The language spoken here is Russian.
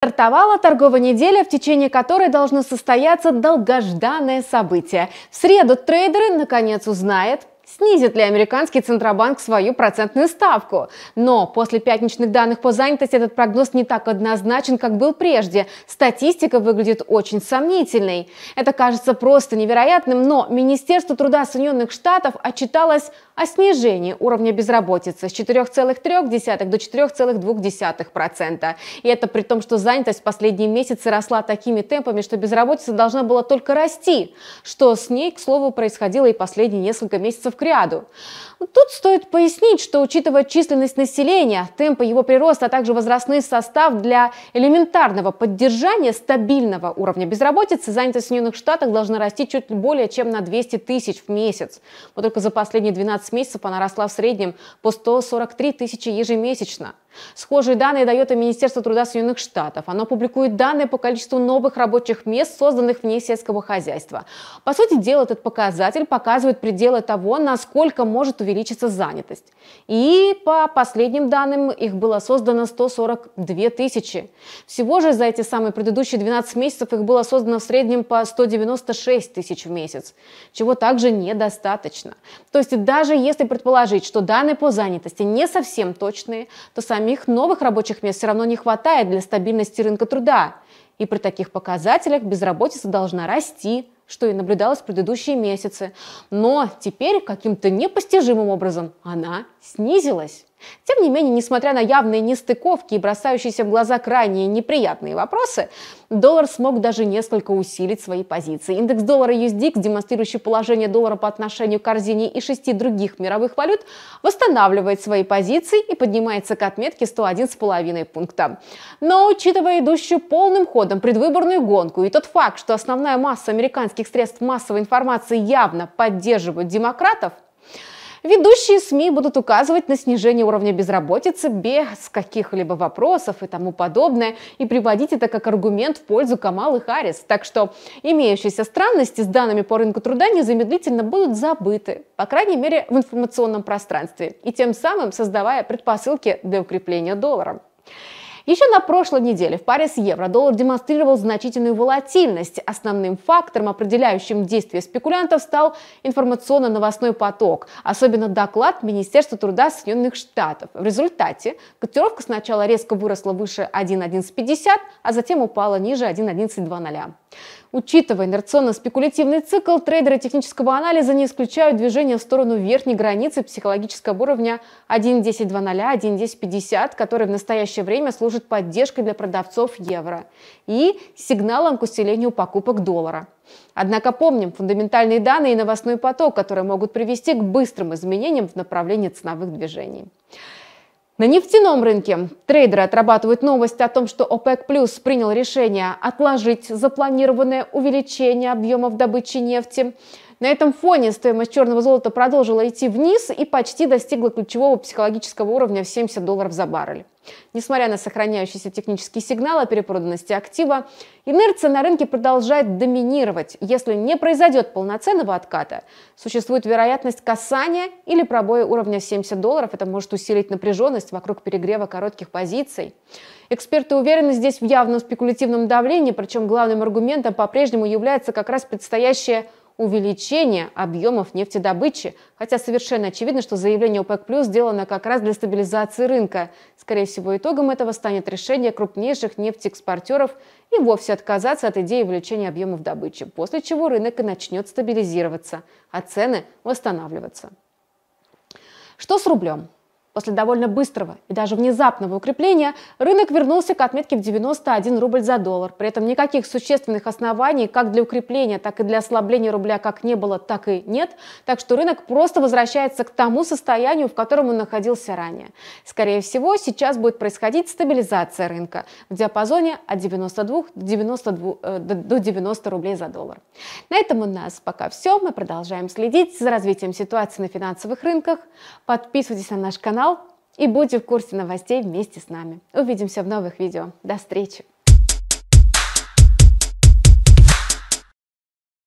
Стартовала торговая неделя, в течение которой должно состояться долгожданное событие. В среду трейдеры наконец узнают, снизит ли американский Центробанк свою процентную ставку. Но после пятничных данных по занятости этот прогноз не так однозначен, как был прежде. Статистика выглядит очень сомнительной. Это кажется просто невероятным, но Министерство труда Соединенных Штатов отчиталось о снижении уровня безработицы с 4,3 до 4,2%. И это при том, что занятость в последние месяцы росла такими темпами, что безработица должна была только расти, что с ней, к слову, происходило и последние несколько месяцев к ряду. Тут стоит пояснить, что учитывая численность населения, темпы его прироста, а также возрастный состав для элементарного поддержания стабильного уровня безработицы, занятость в Соединенных Штатах должна расти чуть более чем на 200 тысяч в месяц. Вот только за последние 12 месяцев она росла в среднем по 143 тысячи ежемесячно. Схожие данные дает и Министерство труда Соединенных Штатов. Оно публикует данные по количеству новых рабочих мест, созданных вне сельского хозяйства. По сути дела, этот показатель показывает пределы того, насколько может увеличиться занятость. И по последним данным их было создано 142 тысячи. Всего же за эти самые предыдущие 12 месяцев их было создано в среднем по 196 тысяч в месяц, чего также недостаточно. То есть даже если предположить, что данные по занятости не совсем точные, то сами самих новых рабочих мест все равно не хватает для стабильности рынка труда. И при таких показателях безработица должна расти, что и наблюдалось в предыдущие месяцы. Но теперь каким-то непостижимым образом она снизилась. Тем не менее, несмотря на явные нестыковки и бросающиеся в глаза крайне неприятные вопросы, доллар смог даже несколько усилить свои позиции. Индекс доллара USDX, демонстрирующий положение доллара по отношению к корзине и шести других мировых валют, восстанавливает свои позиции и поднимается к отметке 101,5 пункта. Но учитывая идущую полным ходом предвыборную гонку и тот факт, что основная масса американских средств массовой информации явно поддерживают демократов, Ведущие СМИ будут указывать на снижение уровня безработицы без каких-либо вопросов и тому подобное, и приводить это как аргумент в пользу Камалы Харрис. Так что имеющиеся странности с данными по рынку труда незамедлительно будут забыты, по крайней мере в информационном пространстве, и тем самым создавая предпосылки для укрепления доллара. Еще на прошлой неделе в паре с евро доллар демонстрировал значительную волатильность. Основным фактором, определяющим действие спекулянтов, стал информационно-новостной поток, особенно доклад Министерства труда Соединенных Штатов. В результате котировка сначала резко выросла выше 1.1150, а затем упала ниже 1.1120. Учитывая инерционно-спекулятивный цикл, трейдеры технического анализа не исключают движение в сторону верхней границы психологического уровня 1.10.00, 1.10.50, который в настоящее время служит поддержкой для продавцов евро и сигналом к усилению покупок доллара. Однако помним фундаментальные данные и новостной поток, которые могут привести к быстрым изменениям в направлении ценовых движений. На нефтяном рынке трейдеры отрабатывают новость о том, что ОПЕК Плюс принял решение отложить запланированное увеличение объемов добычи нефти. На этом фоне стоимость черного золота продолжила идти вниз и почти достигла ключевого психологического уровня в 70 долларов за баррель. Несмотря на сохраняющийся технический сигнал о перепроданности актива, инерция на рынке продолжает доминировать. Если не произойдет полноценного отката, существует вероятность касания или пробоя уровня 70 долларов. Это может усилить напряженность вокруг перегрева коротких позиций. Эксперты уверены здесь в явном спекулятивном давлении, причем главным аргументом по-прежнему является как раз предстоящее увеличение объемов нефтедобычи, хотя совершенно очевидно, что заявление ОПЕК+, сделано как раз для стабилизации рынка. Скорее всего, итогом этого станет решение крупнейших нефтеэкспортеров и вовсе отказаться от идеи увеличения объемов добычи, после чего рынок и начнет стабилизироваться, а цены восстанавливаться. Что с рублем? После довольно быстрого и даже внезапного укрепления рынок вернулся к отметке в 91 рубль за доллар. При этом никаких существенных оснований как для укрепления, так и для ослабления рубля как не было, так и нет. Так что рынок просто возвращается к тому состоянию, в котором он находился ранее. Скорее всего, сейчас будет происходить стабилизация рынка в диапазоне от 92 до 92, э, до 90 рублей за доллар. На этом у нас пока все. Мы продолжаем следить за развитием ситуации на финансовых рынках. Подписывайтесь на наш канал и будьте в курсе новостей вместе с нами. Увидимся в новых видео. До встречи!